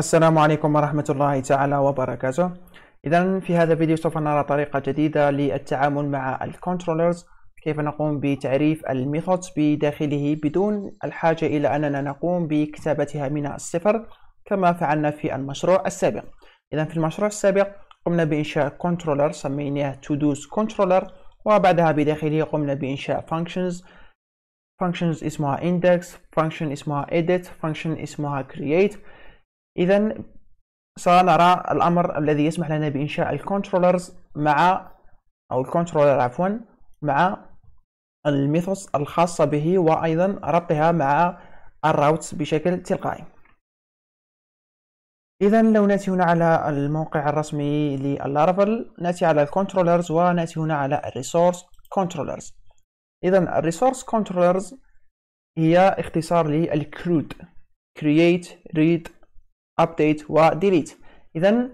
السلام عليكم ورحمة الله تعالى وبركاته إذا في هذا الفيديو سوف نرى طريقة جديدة للتعامل مع الكنترولرز كيف نقوم بتعريف الميثود بداخله بدون الحاجة إلى أننا نقوم بكتابتها من الصفر كما فعلنا في المشروع السابق إذا في المشروع السابق قمنا بإنشاء كنترولر سميناه to do's controller وبعدها بداخله قمنا بإنشاء functions functions اسمها index function اسمها edit function اسمها create إذا سنرى الأمر الذي يسمح لنا بإنشاء الكنترولرز مع أو الكنترولر عفوا مع الميثوس الخاصة به وأيضا ربطها مع الراوتس بشكل تلقائي إذا لو نأتي هنا على الموقع الرسمي للارافل نأتي على الكنترولرز ونأتي هنا على الريسورس كنترولرز إذا الريسورس كنترولرز هي اختصار للكرود create read update و delete إذا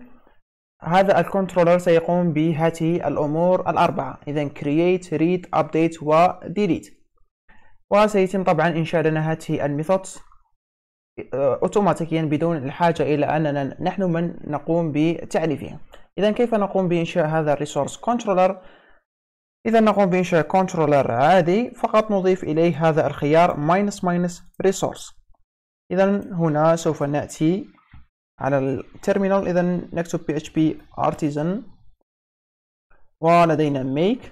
هذا الكنترولر سيقوم بهذه الأمور الأربعة إذا create read update و delete وسيتم طبعا إنشاء لنا هذه الميثودز آه، أوتوماتيكيا بدون الحاجة إلى أننا نحن من نقوم بتعريفها إذا كيف نقوم بإنشاء هذا الريسورس كنترولر إذا نقوم بإنشاء كنترولر عادي فقط نضيف إليه هذا الخيار minus minus resource إذا هنا سوف نأتي على التيرمينال اذا نكتب php artisan ولدينا make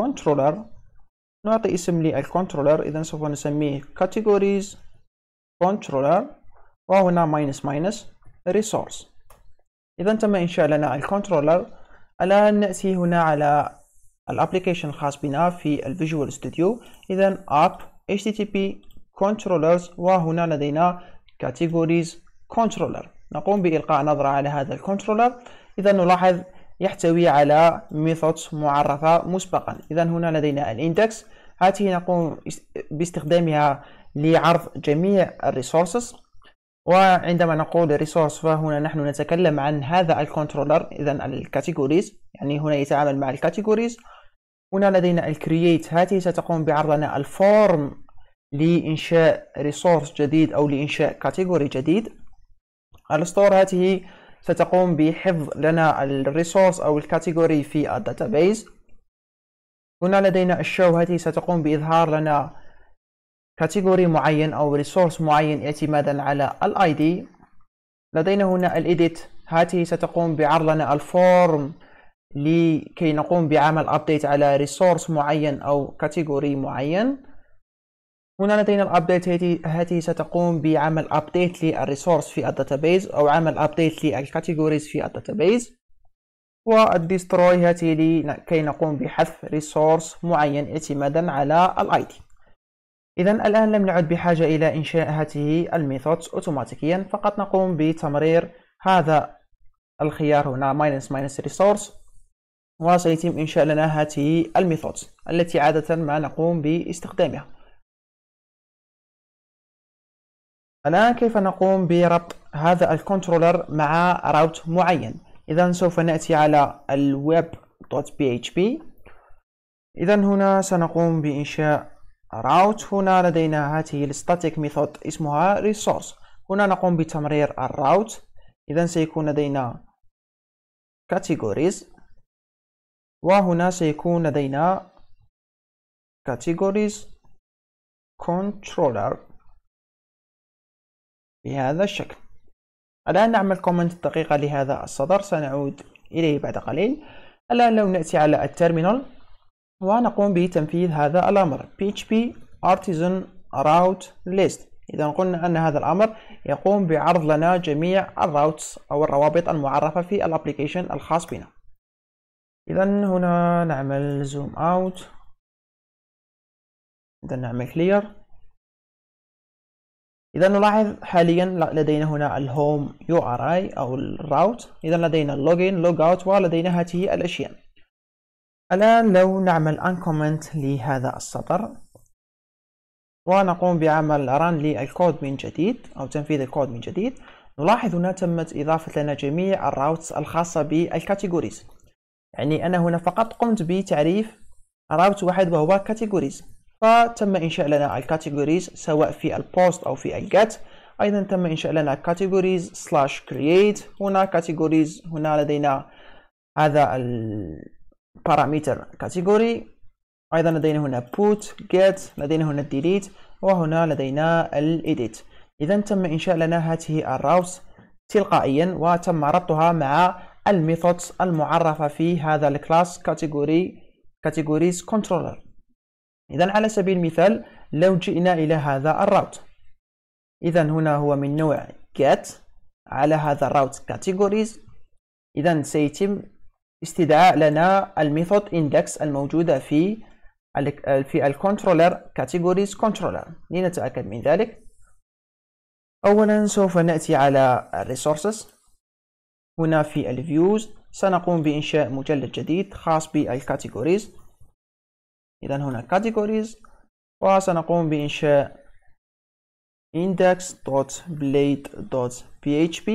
controller نعطي اسم للكنترولر اذا سوف نسميه categories controller وهنا minus minus resource اذا تم انشاء لنا الكنترولر الان ناتي هنا على الابليكيشن الخاص بنا في الفيجوال ستوديو اذا app http controllers وهنا لدينا categories كنترولر نقوم بإلقاء نظرة على هذا الكنترولر إذا نلاحظ يحتوي على ميثود معرفة مسبقا إذا هنا لدينا الإندكس هذه نقوم باستخدامها لعرض جميع الريسورسز وعندما نقول ريسورس فهنا نحن نتكلم عن هذا الكنترولر إذا الكاتيجوريز يعني هنا يتعامل مع الكاتيجوريز هنا لدينا الكرييت هذه ستقوم بعرضنا الفورم لإنشاء ريسورس جديد أو لإنشاء كاتيجوري جديد الستور هذه ستقوم بحفظ لنا الريسورس أو الكاتيجوري في الداتابيز هنا لدينا الشو هذه ستقوم بإظهار لنا كاتيجوري معين أو ريسورس معين اعتمادا على الاي دي لدينا هنا الإيديت هذه ستقوم بعرض لنا الفورم لكي نقوم بعمل ابديت على ريسورس معين أو كاتيجوري معين هنا لدينا الابديت هذه ستقوم بعمل ابديت للريسورس في الداتابيز او عمل ابديت للكاتيجوريز في الداتابيز والديستروي هاته لكي نقوم بحذف ريسورس معين اعتمادا على الاي دي اذا الان لم نعد بحاجه الى انشاء هاته الميثودز اوتوماتيكيا فقط نقوم بتمرير هذا الخيار هنا ماينس ماينس ريسورس وسيتم انشاء لنا هاته الميثودز التي عاده ما نقوم باستخدامها الآن كيف نقوم بربط هذا الكنترولر مع راوت معين إذا سوف نأتي على الويب دوت بي اتش بي إذا هنا سنقوم بإنشاء راوت هنا لدينا هذه الستاتيك ميثود اسمها ريسورس هنا نقوم بتمرير الراوت إذا سيكون لدينا categories وهنا سيكون لدينا categories controller بهذا الشكل الآن نعمل كومنت دقيقة لهذا السطر سنعود إليه بعد قليل الآن لو نأتي على الترمينال ونقوم بتنفيذ هذا الأمر php artisan route list إذا قلنا أن هذا الأمر يقوم بعرض لنا جميع الروتس أو الروابط المعرفة في الابليكيشن الخاص بنا إذا هنا نعمل زوم أوت إذا نعمل clear إذا نلاحظ حاليا لدينا هنا الهوم يو ار اي أو الراوت إذا لدينا اللوجين لوج اوت ولدينا هاته الأشياء الآن لو نعمل انكومنت لهذا السطر ونقوم بعمل ران للكود من جديد أو تنفيذ الكود من جديد نلاحظ هنا تمت إضافة لنا جميع الراوتس الخاصة بالكاتيجوريز يعني أنا هنا فقط قمت بتعريف راوت واحد وهو كاتيجوريز فتم إنشاء لنا الكاتيجوريز سواء في البوست أو في الجت أيضا تم إنشاء لنا كاتيجوريز سلاش create هنا كاتيجوريز هنا لدينا هذا البارامتر كاتيجوري أيضا لدينا هنا بوت get لدينا هنا ديليت وهنا لدينا الإديت إذا تم إنشاء لنا هذه الراوس تلقائيا وتم ربطها مع الميثودز المعرفة في هذا الكلاس كاتيجوري كاتيجوريز كنترولر إذا على سبيل المثال لو جئنا إلى هذا الراوت إذا هنا هو من نوع get على هذا الراوت categories إذا سيتم استدعاء لنا الميثود index الموجودة في في الكنترولر categories controller لنتأكد من ذلك أولا سوف نأتي على resources هنا في الفيوز سنقوم بإنشاء مجلد جديد خاص بالكاتيجوريز إذا هنا categories وسنقوم بإنشاء index.blade.php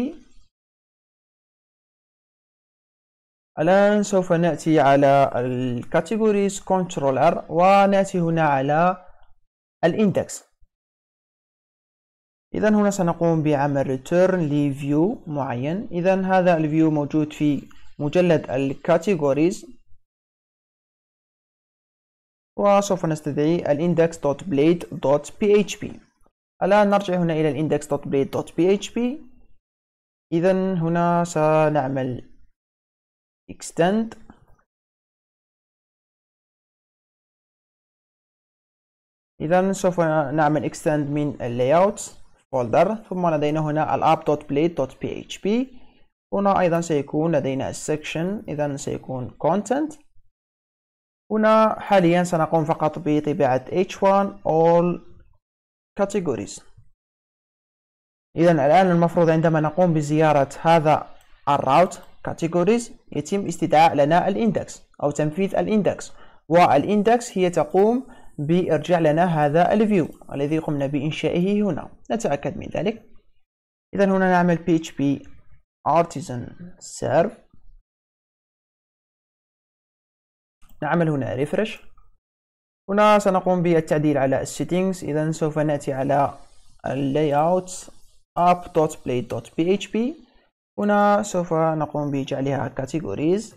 الآن سوف نأتي على الكاتيجوريز controller R ونأتي هنا على الإندكس إذا هنا سنقوم بعمل return لفيو معين إذا هذا الفيو موجود في مجلد الكاتيجوريز وسوف نستدعي index.blade.php الآن نرجع هنا إلى index.blade.php إذا هنا سنعمل extend إذا سوف نعمل extend من layouts folder ثم لدينا هنا app.blade.php هنا أيضا سيكون لدينا section إذا سيكون content هنا حاليا سنقوم فقط بطباعة H1 all categories إذا الآن المفروض عندما نقوم بزيارة هذا الراوت categories يتم استدعاء لنا الاندكس أو تنفيذ الاندكس والاندكس هي تقوم بإرجاع لنا هذا الفيو الذي قمنا بإنشائه هنا نتأكد من ذلك إذا هنا نعمل php artisan serve نعمل هنا ريفرش هنا سنقوم بالتعديل على السيتينغز اذا سوف ناتي على layout app.play.php هنا سوف نقوم بجعلها كاتيجوريز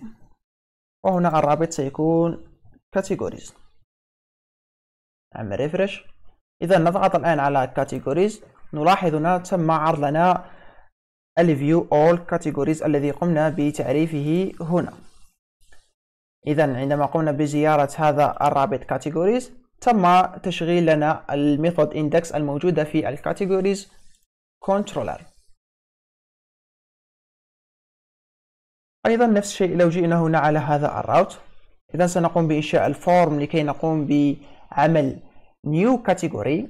وهنا الرابط سيكون كاتيجوريز نعمل ريفرش اذا نضغط الان على كاتيجوريز نلاحظ هنا تم عرض لنا الفيو اول كاتيجوريز الذي قمنا بتعريفه هنا إذا عندما قمنا بزيارة هذا الرابط كاتيجوريز تم تشغيل لنا الميثود اندكس الموجودة في الكاتيجوريز كنترولر أيضا نفس الشيء لو جئنا هنا على هذا الراوت إذا سنقوم بإنشاء الفورم لكي نقوم بعمل نيو كاتيجوري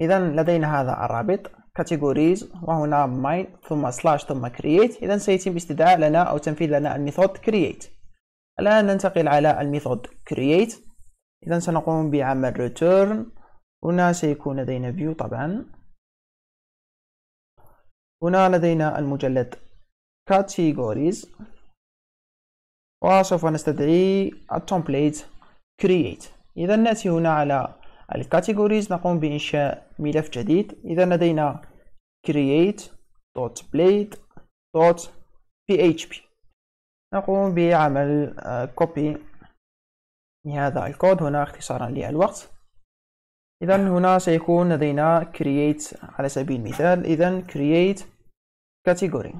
إذا لدينا هذا الرابط كاتيجوريز وهنا ماين ثم سلاش ثم كرييت إذا سيتم استدعاء لنا أو تنفيذ لنا الميثود كرييت الآن ننتقل على الميثود create إذا سنقوم بعمل return هنا سيكون لدينا view طبعا هنا لدينا المجلد categories وسوف نستدعي التمبليت create إذا نأتي هنا على الكاتيجوريز نقوم بإنشاء ملف جديد إذا لدينا create.blade.php نقوم بعمل كوبي آه، لهذا الكود هنا اختصارا للوقت إذا هنا سيكون لدينا create على سبيل المثال إذا create category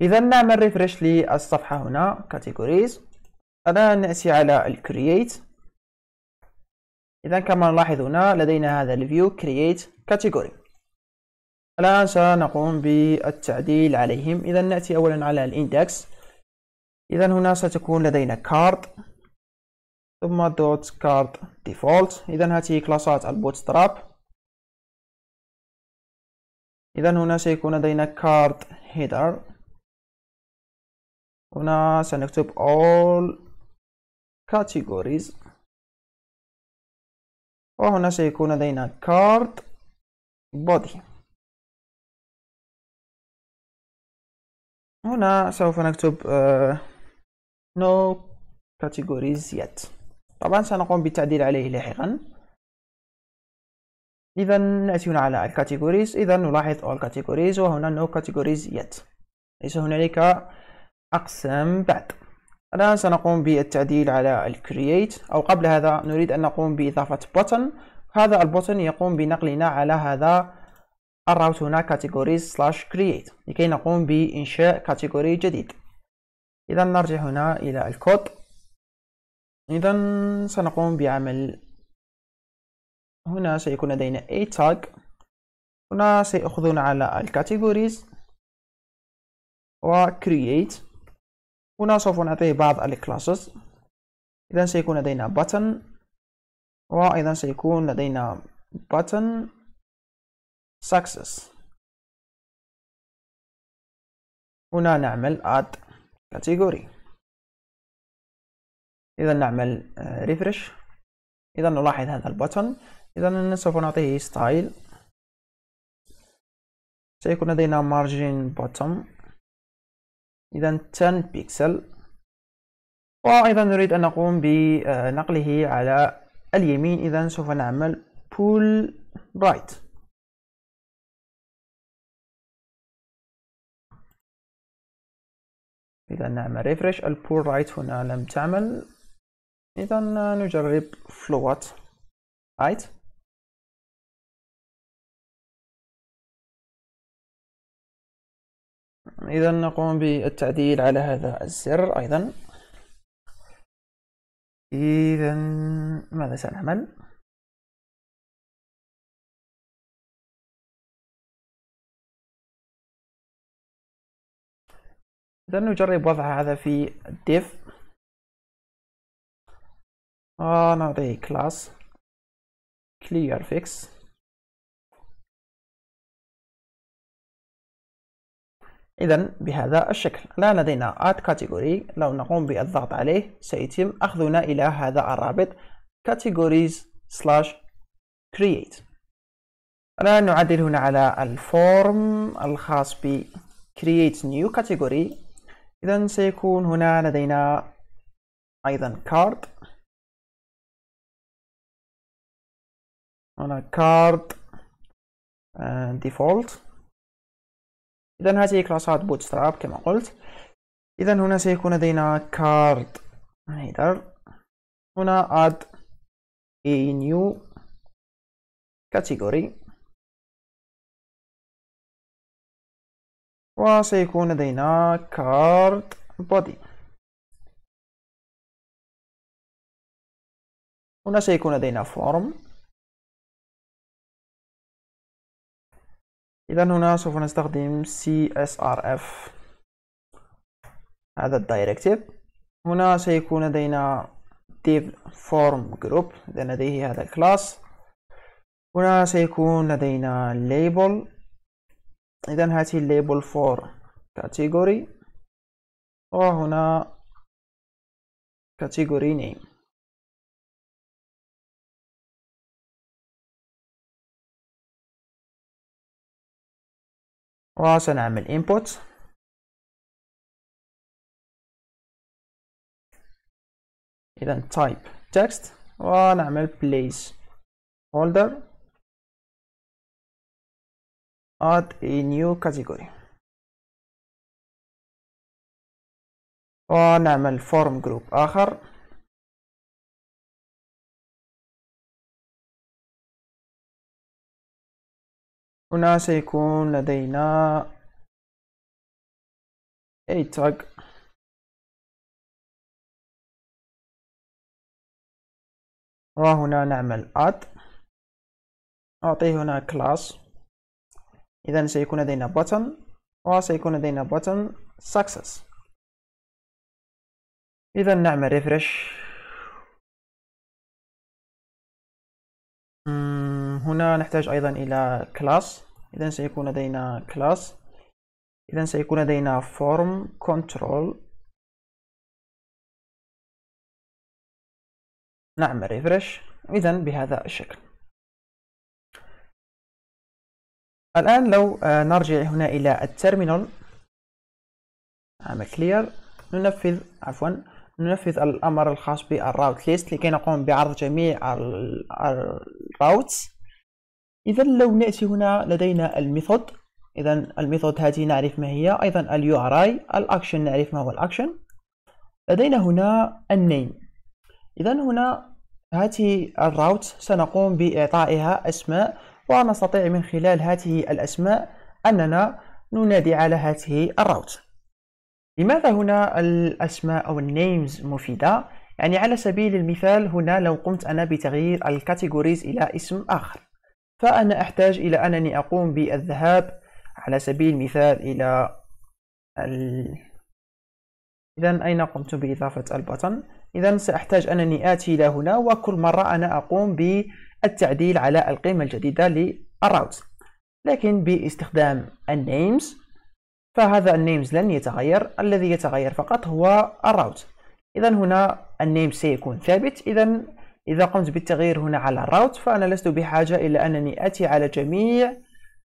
إذا نعمل ريفرش للصفحة هنا categories الآن نأتي على create إذا كما نلاحظ هنا لدينا هذا الفيو create category الآن سنقوم بالتعديل عليهم إذا نأتي أولا على الإندكس إذا هنا ستكون لدينا كارد ثم دوت كارد ديفولت إذا هذه كلاسات البوتستراب إذا هنا سيكون لدينا كارد هيدر هنا سنكتب all categories وهنا سيكون لدينا كارد بودي هنا سوف نكتب نو آه، no categories yet طبعا سنقوم بالتعديل عليه لاحقا إذا نأتي هنا على الكاتيجوريز إذا نلاحظ all categories وهنا no categories yet ليس هنالك أقسام بعد الآن سنقوم بالتعديل على ال create أو قبل هذا نريد أن نقوم بإضافة button هذا البوتن يقوم بنقلنا على هذا الراوت هنا categories slash create لكي نقوم بإنشاء كاتيجوري جديد إذا نرجع هنا إلى الكود إذا سنقوم بعمل هنا سيكون لدينا a tag هنا سيأخذون على الكاتيجوريز و create هنا سوف نعطيه بعض الكلاسز إذا سيكون لدينا button وأيضا سيكون لدينا button success هنا نعمل add category إذا نعمل آه، refresh إذا نلاحظ هذا البطن إذا سوف نعطيه style سيكون لدينا margin bottom إذا 10 بيكسل وأيضا نريد أن نقوم بنقله على اليمين إذا سوف نعمل pull right إذا نعمل ريفرش البول رايت هنا لم تعمل إذا نجرب فلوات رايت right. إذا نقوم بالتعديل على هذا الزر أيضا إذا ماذا سنعمل؟ إذا نجرب وضع هذا في div ونعطيه آه، كلاس clear fix إذا بهذا الشكل الآن لدينا add category لو نقوم بالضغط عليه سيتم أخذنا إلى هذا الرابط categories slash create الآن نعدل هنا على الفورم الخاص ب create new category إذا سيكون هنا لدينا أيضا card هنا card آه، default إذا هذه كلاسات بوتستراب كما قلت إذا هنا سيكون لدينا كارد هيدر هنا add a new category وسيكون لدينا كارد body هنا سيكون لدينا form إذا هنا سوف نستخدم CSRF هذا الدايركتيف هنا سيكون لدينا div form group لديه هذا الكلاس هنا سيكون لدينا label إذا هاتي label for category وهنا category name وسنعمل input اذا type text ونعمل place folder add a new category ونعمل form group اخر هنا سيكون لدينا a tag وهنا نعمل add أعطيه هنا class إذا سيكون لدينا button وسيكون لدينا button success إذا نعمل refresh هنا نحتاج أيضا إلى class إذا سيكون لدينا class إذا سيكون لدينا form control نعمل ريفرش إذا بهذا الشكل الآن لو آه، نرجع هنا إلى الترمينال نعمل clear ننفذ عفوا ننفذ الأمر الخاص بالراوت ليست لكي نقوم بعرض جميع الراوتس إذا لو نأتي هنا لدينا الميثود إذا الميثود هذه نعرف ما هي أيضا اليو ار اي الأكشن نعرف ما هو الأكشن لدينا هنا النيم إذا هنا هذه الراوت سنقوم بإعطائها أسماء ونستطيع من خلال هذه الأسماء أننا ننادي على هذه الراوت لماذا هنا الأسماء أو النيمز مفيدة؟ يعني على سبيل المثال هنا لو قمت أنا بتغيير الكاتيجوريز إلى اسم آخر فأنا أحتاج إلى أنني أقوم بالذهاب على سبيل المثال إلى ال... إذا أين قمت بإضافة البطن؟ إذا سأحتاج أنني آتي إلى هنا وكل مرة أنا أقوم بالتعديل على القيمة الجديدة للراوت لكن باستخدام النيمز فهذا النيمز لن يتغير الذي يتغير فقط هو الراوت إذا هنا النيمز سيكون ثابت إذا إذا قمت بالتغيير هنا على الراوت فأنا لست بحاجة إلى أنني أتي على جميع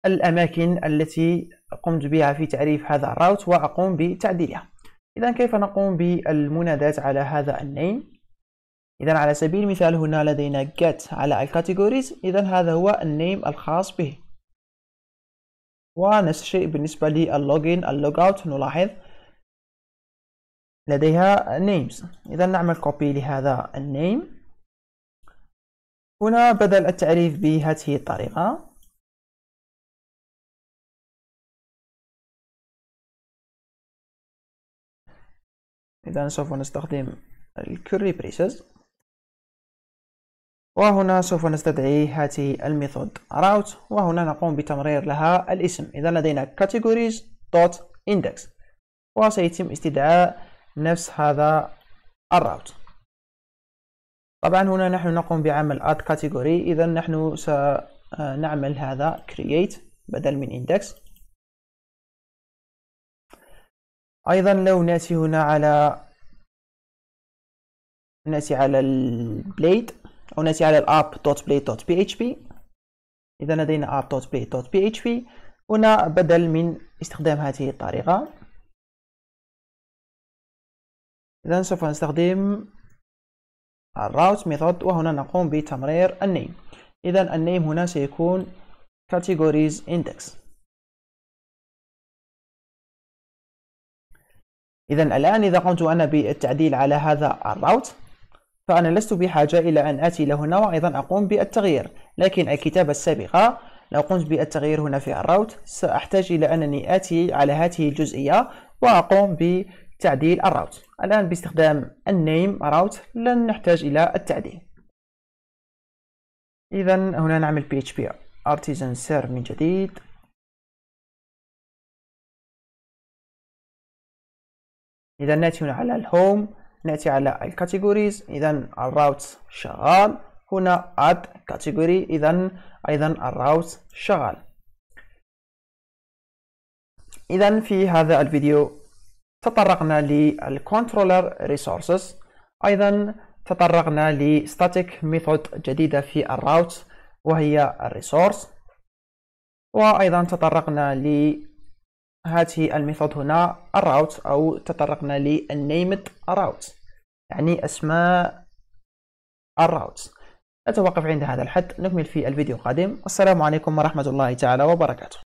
الأماكن التي قمت بها في تعريف هذا الراوت وأقوم بتعديلها إذا كيف نقوم بالمنادات على هذا النيم إذا على سبيل المثال هنا لدينا get على الكاتيجوريز إذا هذا هو النيم الخاص به ونفس الشيء بالنسبة لللوجين اللوج اوت نلاحظ لديها names إذا نعمل copy لهذا النيم هنا بدأ التعريف بهذه الطريقة إذا سوف نستخدم الكوري بريسز وهنا سوف نستدعي هذه الميثود route وهنا نقوم بتمرير لها الاسم إذا لدينا categories dot index وسيتم استدعاء نفس هذا الراوت طبعا هنا نحن نقوم بعمل add category اذا نحن سنعمل هذا create بدل من index ايضا لو ناتي هنا على ناتي على البليد او ناتي على app.blade.php اذا لدينا app.blade.php هنا بدل من استخدام هذه الطريقة إذا سوف نستخدم الراوت ميثود وهنا نقوم بتمرير النيم إذا النيم هنا سيكون categories index إذا الآن إذا قمت أنا بالتعديل على هذا الراوت فأنا لست بحاجة إلى أن آتي لهنا هنا وأيضا أقوم بالتغيير لكن الكتابة السابقة لو قمت بالتغيير هنا في الراوت سأحتاج إلى أنني آتي على هذه الجزئية وأقوم ب تعديل الراوت الآن باستخدام النيم راوت لن نحتاج إلى التعديل إذا هنا نعمل php artisan سيرف من جديد إذا نأتي هنا على الهوم نأتي على الكاتيجوريز إذا الراوت شغال هنا add category إذا أيضا الراوت شغال إذا في هذا الفيديو تطرقنا للكنترولر ريسورسز ايضا تطرقنا لستاتيك ميثود جديده في الراوت وهي الريسورس وايضا تطرقنا لهذه الميثود هنا الراوت او تطرقنا للنيمد راوت يعني اسماء الراوت أتوقف عند هذا الحد نكمل في الفيديو القادم والسلام عليكم ورحمة الله تعالى وبركاته